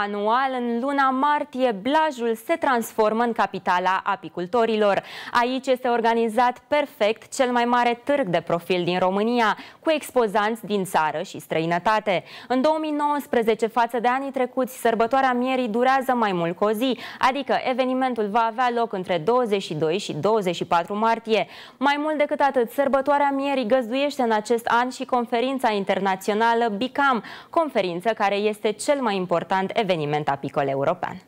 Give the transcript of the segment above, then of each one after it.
Anual, în luna martie, Blajul se transformă în capitala apicultorilor. Aici este organizat perfect cel mai mare târg de profil din România, cu expozanți din țară și străinătate. În 2019, față de anii trecuți, sărbătoarea mierii durează mai mult cu o zi, adică evenimentul va avea loc între 22 și 24 martie. Mai mult decât atât, sărbătoarea mierii găzduiește în acest an și conferința internațională BICAM, conferință care este cel mai important eveniment apicol european.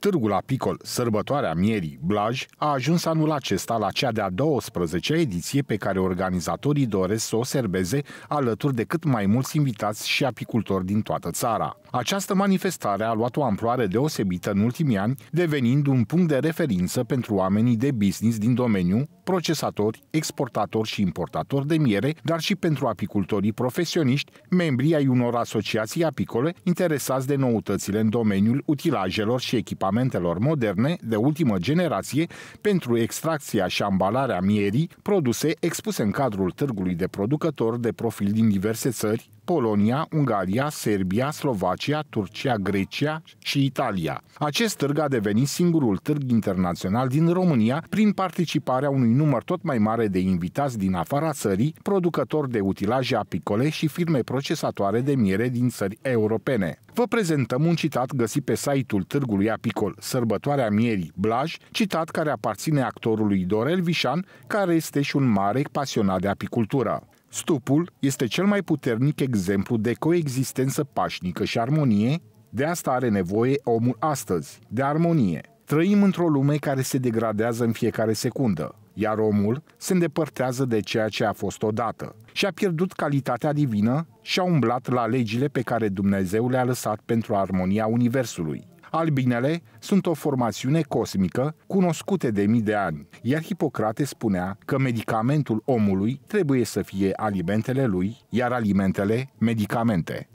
Târgul Apicol, sărbătoarea Mierii Blaj, a ajuns anul acesta la cea de-a 12-a ediție pe care organizatorii doresc să o serbeze alături de cât mai mulți invitați și apicultori din toată țara. Această manifestare a luat o amploare deosebită în ultimii ani, devenind un punct de referință pentru oamenii de business din domeniu, procesatori, exportatori și importatori de miere, dar și pentru apicultorii profesioniști, membrii ai unor asociații apicole interesați de noutățile în domeniul utilajelor și echipamentelor echipamentelor moderne de ultimă generație pentru extracția și ambalarea mierii, produse expuse în cadrul târgului de producători de profil din diverse țări, Polonia, Ungaria, Serbia, Slovacia, Turcia, Grecia și Italia. Acest târg a devenit singurul târg internațional din România prin participarea unui număr tot mai mare de invitați din afara țării, producători de utilaje apicole și firme procesatoare de miere din țări europene. Vă prezentăm un citat găsit pe site-ul Târgului Apicol Sărbătoarea Mierii Blaj, citat care aparține actorului Dorel Vișan, care este și un mare pasionat de apicultură. Stupul este cel mai puternic exemplu de coexistență pașnică și armonie, de asta are nevoie omul astăzi, de armonie. Trăim într-o lume care se degradează în fiecare secundă iar omul se îndepărtează de ceea ce a fost odată și a pierdut calitatea divină și a umblat la legile pe care Dumnezeu le-a lăsat pentru armonia Universului. Albinele sunt o formațiune cosmică cunoscute de mii de ani, iar Hipocrate spunea că medicamentul omului trebuie să fie alimentele lui, iar alimentele medicamente.